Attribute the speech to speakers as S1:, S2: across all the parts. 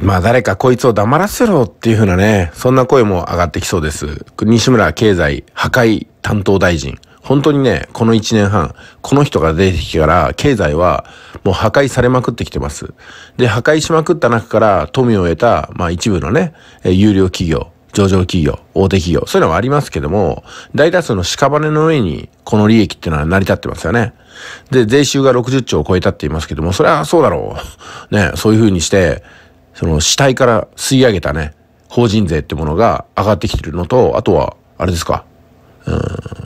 S1: まあ誰かこいつを黙らせろっていうふうなね、そんな声も上がってきそうです。西村経済破壊担当大臣。本当にね、この1年半、この人が出てきてから、経済はもう破壊されまくってきてます。で、破壊しまくった中から富を得た、まあ一部のね、有料企業、上場企業、大手企業、そういうのはありますけども、大多数の屍の上に、この利益っていうのは成り立ってますよね。で、税収が60兆を超えたって言いますけども、それはそうだろう。ね、そういうふうにして、その死体から吸い上げたね、法人税ってものが上がってきてるのと、あとは、あれですか、うん、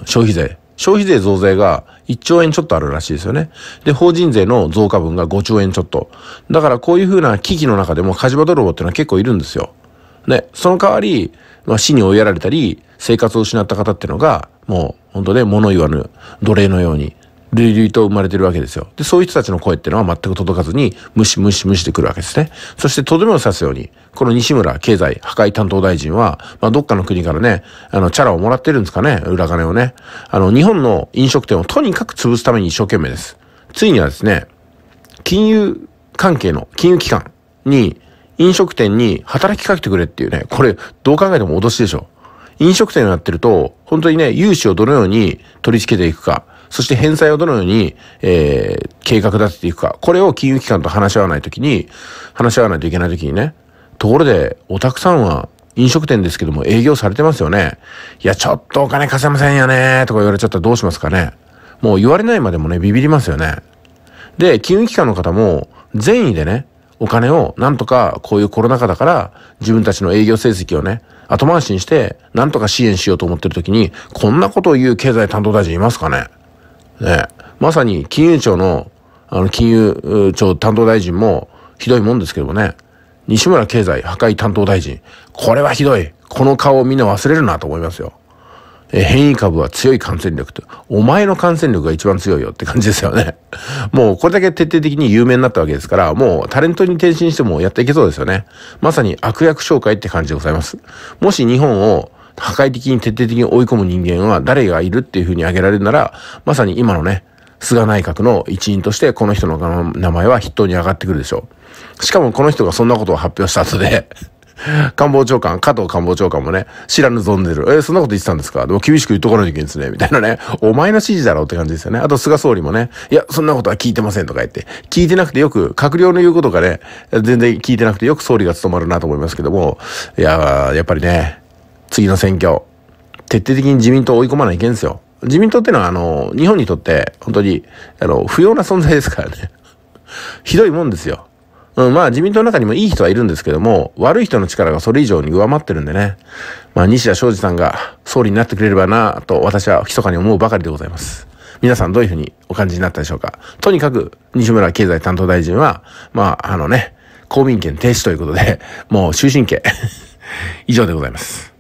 S1: 消費税。消費税増税が1兆円ちょっとあるらしいですよね。で、法人税の増加分が5兆円ちょっと。だからこういうふうな危機の中でも火事場泥棒ってのは結構いるんですよ。ね、その代わり、まあ、死に追いやられたり、生活を失った方ってのが、もう、本当ね、物言わぬ奴隷のようにルルイと生まれてるわけですよ。で、そういう人たちの声ってのは全く届かずに、無視無視無しでくるわけですね。そして、とどめを刺すように、この西村経済破壊担当大臣は、まあ、どっかの国からね、あの、チャラをもらってるんですかね、裏金をね。あの、日本の飲食店をとにかく潰すために一生懸命です。ついにはですね、金融関係の、金融機関に、飲食店に働きかけてくれっていうね、これ、どう考えても脅しでしょ。飲食店をやってると、本当にね、融資をどのように取り付けていくか、そして返済をどのように、えー、計画立てていくか。これを金融機関と話し合わないときに、話し合わないといけないときにね。ところで、おたくさんは飲食店ですけども営業されてますよね。いや、ちょっとお金貸せませんよねとか言われちゃったらどうしますかね。もう言われないまでもね、ビビりますよね。で、金融機関の方も善意でね、お金をなんとかこういうコロナ禍だから自分たちの営業成績をね、後回しにしてなんとか支援しようと思ってる時にこんなことを言う経済担当大臣いますかねね、まさに金融庁の、あの、金融庁担当大臣もひどいもんですけどもね、西村経済破壊担当大臣、これはひどい。この顔をみんな忘れるなと思いますよ。え変異株は強い感染力と、お前の感染力が一番強いよって感じですよね。もうこれだけ徹底的に有名になったわけですから、もうタレントに転身してもやっていけそうですよね。まさに悪役紹介って感じでございます。もし日本を破壊的に徹底的に追い込む人間は誰がいるっていう風に挙げられるなら、まさに今のね、菅内閣の一員としてこの人の名前は筆頭に上がってくるでしょう。しかもこの人がそんなことを発表した後で 官房長官、加藤官房長官もね、知らぬ存ぜる。えー、そんなこと言ってたんですかでも厳しく言っとかないといけないんですね。みたいなね、お前の指示だろうって感じですよね。あと菅総理もね、いや、そんなことは聞いてませんとか言って、聞いてなくてよく、閣僚の言うことがね、全然聞いてなくてよく総理が務まるなと思いますけども、いや、やっぱりね、次の選挙、徹底的に自民党を追い込まないけんですよ。自民党ってのは、あの、日本にとって、本当に、あの、不要な存在ですからね。ひどいもんですよ。うん、まあ自民党の中にもいい人はいるんですけども、悪い人の力がそれ以上に上回ってるんでね。まあ西田昌司さんが総理になってくれればなと私は密かに思うばかりでございます。皆さんどういうふうにお感じになったでしょうかとにかく西村経済担当大臣は、まああのね、公民権停止ということで、もう終身刑。以上でございます。